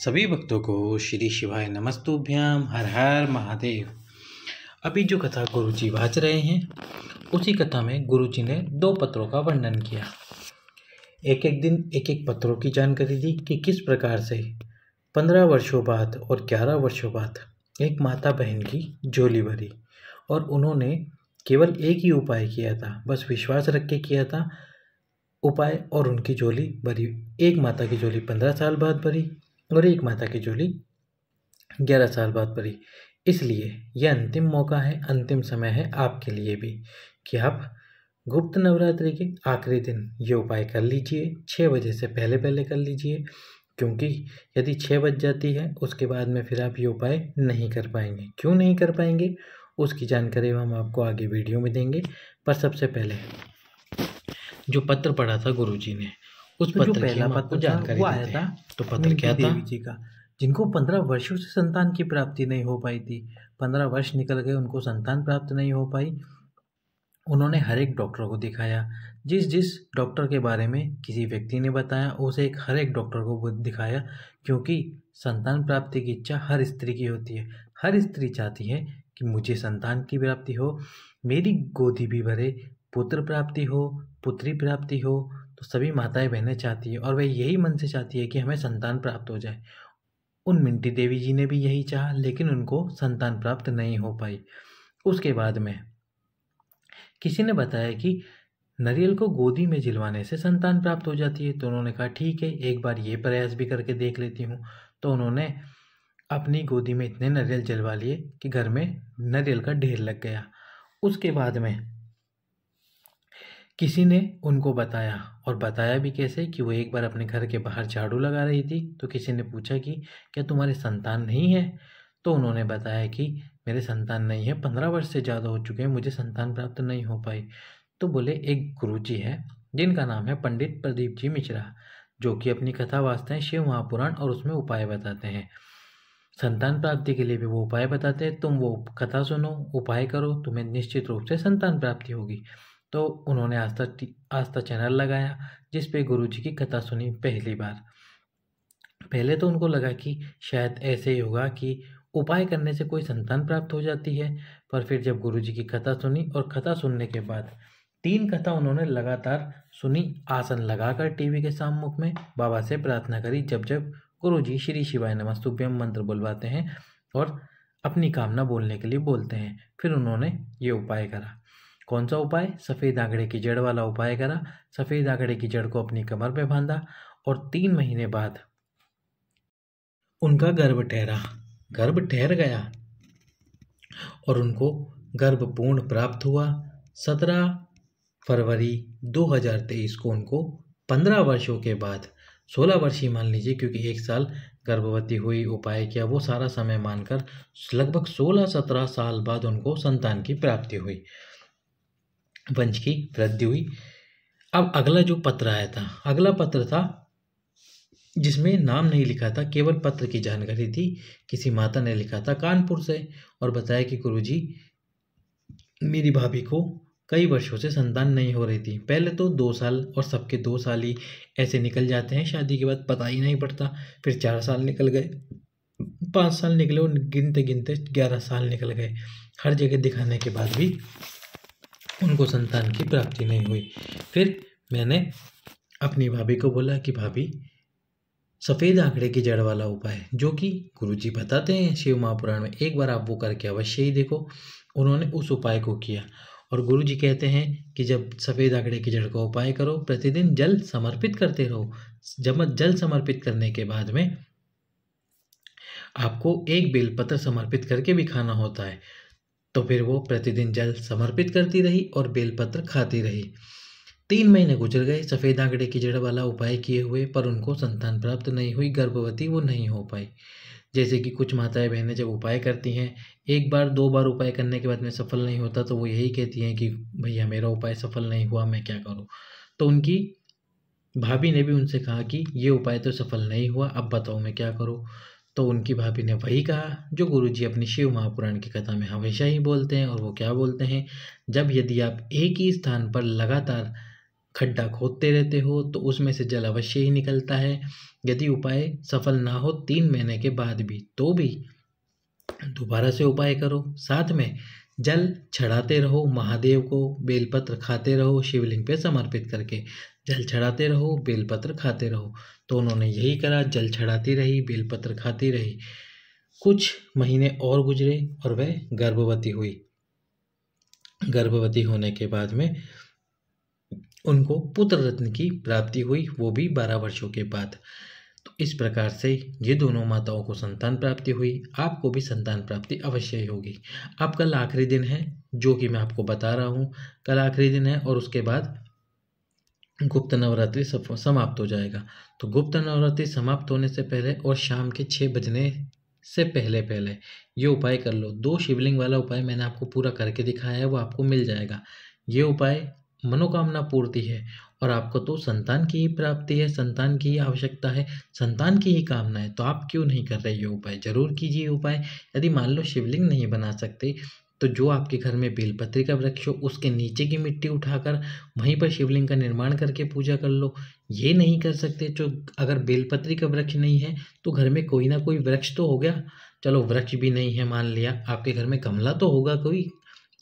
सभी भक्तों को श्री शिवाय नमस्तुभ्याम हर हर महादेव अभी जो कथा गुरु जी वाच रहे हैं उसी कथा में गुरु जी ने दो पत्रों का वर्णन किया एक एक दिन एक एक पत्रों की जानकारी दी कि किस प्रकार से पंद्रह वर्षों बाद और ग्यारह वर्षों बाद एक माता बहन की झोली भरी और उन्होंने केवल एक ही उपाय किया था बस विश्वास रख के किया था उपाय और उनकी झोली भरी एक माता की झोली पंद्रह साल बाद भरी और एक माता की झोली ग्यारह साल बाद पड़ी इसलिए यह अंतिम मौका है अंतिम समय है आपके लिए भी कि आप गुप्त नवरात्रि के आखिरी दिन ये उपाय कर लीजिए छः बजे से पहले पहले कर लीजिए क्योंकि यदि छः बज जाती है उसके बाद में फिर आप ये उपाय नहीं कर पाएंगे क्यों नहीं कर पाएंगे उसकी जानकारी हम आपको आगे वीडियो में देंगे पर सबसे पहले जो पत्र पढ़ा था गुरुजी ने उस तो पत्र तो पहला पत्र जानकारी आया था तो पत्र क्या था देवी जी का जिनको पंद्रह वर्षों से संतान की प्राप्ति नहीं हो पाई थी पंद्रह वर्ष निकल गए उनको संतान प्राप्त नहीं हो पाई उन्होंने हर एक डॉक्टर को दिखाया जिस जिस डॉक्टर के बारे में किसी व्यक्ति ने बताया उसे एक हर एक डॉक्टर को दिखाया क्योंकि संतान प्राप्ति की इच्छा हर स्त्री की होती है हर स्त्री चाहती है कि मुझे संतान की प्राप्ति हो मेरी गोदी भी भरे पुत्र प्राप्ति हो पुत्री प्राप्ति हो तो सभी माताएं बहनें चाहती हैं और वह यही मन से चाहती है कि हमें संतान प्राप्त हो जाए उन मिंटी देवी जी ने भी यही चाहा लेकिन उनको संतान प्राप्त नहीं हो पाई उसके बाद में किसी ने बताया कि नरियल को गोदी में जिलवाने से संतान प्राप्त हो जाती है तो उन्होंने कहा ठीक है एक बार ये प्रयास भी करके देख लेती हूँ तो उन्होंने अपनी गोदी में इतने नरियल जलवा लिए कि घर में नरियल का ढेर लग गया उसके बाद में किसी ने उनको बताया और बताया भी कैसे कि वो एक बार अपने घर के बाहर झाड़ू लगा रही थी तो किसी ने पूछा कि क्या तुम्हारे संतान नहीं है तो उन्होंने बताया कि मेरे संतान नहीं है पंद्रह वर्ष से ज़्यादा हो चुके हैं मुझे संतान प्राप्त नहीं हो पाई तो बोले एक गुरु जी है जिनका नाम है पंडित प्रदीप जी मिश्रा जो कि अपनी कथा वास्ते हैं शिव महापुराण और उसमें उपाय बताते हैं संतान प्राप्ति के लिए भी वो उपाय बताते हैं तुम वो कथा सुनो उपाय करो तुम्हें निश्चित रूप से संतान प्राप्ति होगी तो उन्होंने आस्था आस्था चैनल लगाया जिस पे जी की कथा सुनी पहली बार पहले तो उनको लगा कि शायद ऐसे ही होगा कि उपाय करने से कोई संतान प्राप्त हो जाती है पर फिर जब गुरु जी की कथा सुनी और कथा सुनने के बाद तीन कथा उन्होंने लगातार सुनी आसन लगाकर टीवी के सम्मुख में बाबा से प्रार्थना करी जब जब गुरु जी श्री शिवाय नमस्तुभ्यम मंत्र बुलवाते हैं और अपनी कामना बोलने के लिए बोलते हैं फिर उन्होंने ये उपाय करा कौन सा उपाय सफ़ेद आंकड़े की जड़ वाला उपाय करा सफ़ेद आंकड़े की जड़ को अपनी कमर पर बांधा और तीन महीने बाद उनका गर्भ ठहरा गर्भ ठहर गया और उनको गर्भपूर्ण प्राप्त हुआ सत्रह फरवरी 2023 को उनको पंद्रह वर्षों के बाद सोलह वर्षीय मान लीजिए क्योंकि एक साल गर्भवती हुई उपाय किया वो सारा समय मानकर लगभग सोलह सत्रह साल बाद उनको संतान की प्राप्ति हुई वंश की वृद्धि हुई अब अगला जो पत्र आया था अगला पत्र था जिसमें नाम नहीं लिखा था केवल पत्र की जानकारी थी किसी माता ने लिखा था कानपुर से और बताया कि गुरु जी मेरी भाभी को कई वर्षों से संतान नहीं हो रही थी पहले तो दो साल और सबके दो साल ही ऐसे निकल जाते हैं शादी के बाद पता ही नहीं पड़ता फिर चार साल निकल गए पाँच साल निकले और गिनते गिनते ग्यारह साल निकल गए हर जगह दिखाने के बाद भी उनको संतान की प्राप्ति नहीं हुई फिर मैंने अपनी भाभी को बोला कि भाभी सफ़ेद आंकड़े की जड़ वाला उपाय जो कि गुरु जी बताते हैं शिव महापुराण में एक बार आप वो करके अवश्य ही देखो उन्होंने उस उपाय को किया और गुरु जी कहते हैं कि जब सफ़ेद आंकड़े की जड़ का उपाय करो प्रतिदिन जल समर्पित करते रहो जब जल समर्पित करने के बाद में आपको एक बेलपत्र समर्पित करके भी खाना होता है तो फिर वो प्रतिदिन जल समर्पित करती रही और बेलपत्र खाती रही तीन महीने गुजर गए सफ़ेद आंकड़े की जड़ वाला उपाय किए हुए पर उनको संतान प्राप्त नहीं हुई गर्भवती वो नहीं हो पाई जैसे कि कुछ माताएं बहनें जब उपाय करती हैं एक बार दो बार उपाय करने के बाद में सफल नहीं होता तो वो यही कहती हैं कि भैया मेरा उपाय सफल नहीं हुआ मैं क्या करूँ तो उनकी भाभी ने भी उनसे कहा कि ये उपाय तो सफल नहीं हुआ अब बताओ मैं क्या करूँ तो उनकी भाभी ने वही कहा जो गुरुजी अपनी शिव महापुराण की कथा में हमेशा ही बोलते हैं और वो क्या बोलते हैं जब यदि आप एक ही स्थान पर लगातार खड्डा खोदते रहते हो तो उसमें से जल अवश्य ही निकलता है यदि उपाय सफल ना हो तीन महीने के बाद भी तो भी दोबारा से उपाय करो साथ में जल चढ़ाते रहो महादेव को बेलपत्र खाते रहो शिवलिंग पे समर्पित करके जल चढ़ाते रहो बेलपत्र खाते रहो तो उन्होंने यही करा जल चढ़ाती रही बेलपत्र खाती रही कुछ महीने और गुजरे और वह गर्भवती हुई गर्भवती होने के बाद में उनको पुत्र रत्न की प्राप्ति हुई वो भी बारह वर्षों के बाद तो इस प्रकार से ये दोनों माताओं को संतान प्राप्ति हुई आपको भी संतान प्राप्ति अवश्य होगी अब कल आखिरी दिन है जो कि मैं आपको बता रहा हूँ कल आखिरी दिन है और उसके बाद गुप्त नवरात्रि समाप्त हो जाएगा तो गुप्त नवरात्रि समाप्त होने से पहले और शाम के छः बजने से पहले पहले ये उपाय कर लो दो शिवलिंग वाला उपाय मैंने आपको पूरा करके दिखाया है वो आपको मिल जाएगा ये उपाय मनोकामना पूर्ति है और आपको तो संतान की ही प्राप्ति है संतान की ही आवश्यकता है संतान की ही कामना है तो आप क्यों नहीं कर रहे ये उपाय जरूर कीजिए उपाय यदि मान लो शिवलिंग नहीं बना सकते तो जो आपके घर में बेलपत्री का वृक्ष हो उसके नीचे की मिट्टी उठाकर वहीं पर शिवलिंग का निर्माण करके पूजा कर लो ये नहीं कर सकते जो अगर बेलपत्री का वृक्ष नहीं है तो घर में कोई ना कोई वृक्ष तो हो गया चलो वृक्ष भी नहीं है मान लिया आपके घर में गमला तो होगा कोई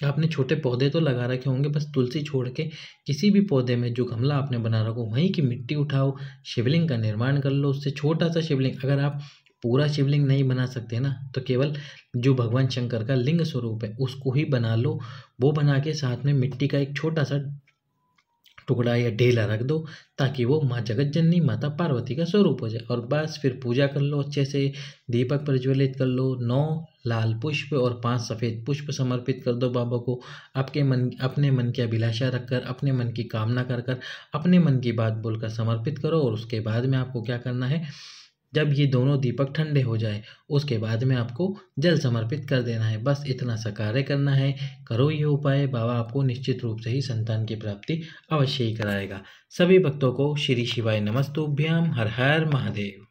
आपने छोटे पौधे तो लगा रखे होंगे बस तुलसी छोड़ के किसी भी पौधे में जो गमला आपने बना रखो वहीं की मिट्टी उठाओ शिवलिंग का निर्माण कर लो उससे छोटा सा शिवलिंग अगर आप पूरा शिवलिंग नहीं बना सकते ना तो केवल जो भगवान शंकर का लिंग स्वरूप है उसको ही बना लो वो बना के साथ में मिट्टी का एक छोटा सा टुकड़ा या ढेला रख दो ताकि वो माँ जगत जननी माता पार्वती का स्वरूप हो जाए और बस फिर पूजा कर लो अच्छे से दीपक प्रज्वलित कर लो नौ लाल पुष्प और पांच सफ़ेद पुष्प समर्पित कर दो बाबा को आपके मन अपने मन की अभिलाषा रखकर अपने मन की कामना कर कर अपने मन की बात बोलकर समर्पित करो और उसके बाद में आपको क्या करना है जब ये दोनों दीपक ठंडे हो जाए उसके बाद में आपको जल समर्पित कर देना है बस इतना सा कार्य करना है करो ये उपाय बाबा आपको निश्चित रूप से ही संतान की प्राप्ति अवश्य ही कराएगा सभी भक्तों को श्री शिवाय नमस्तुभ्याम हर हर महादेव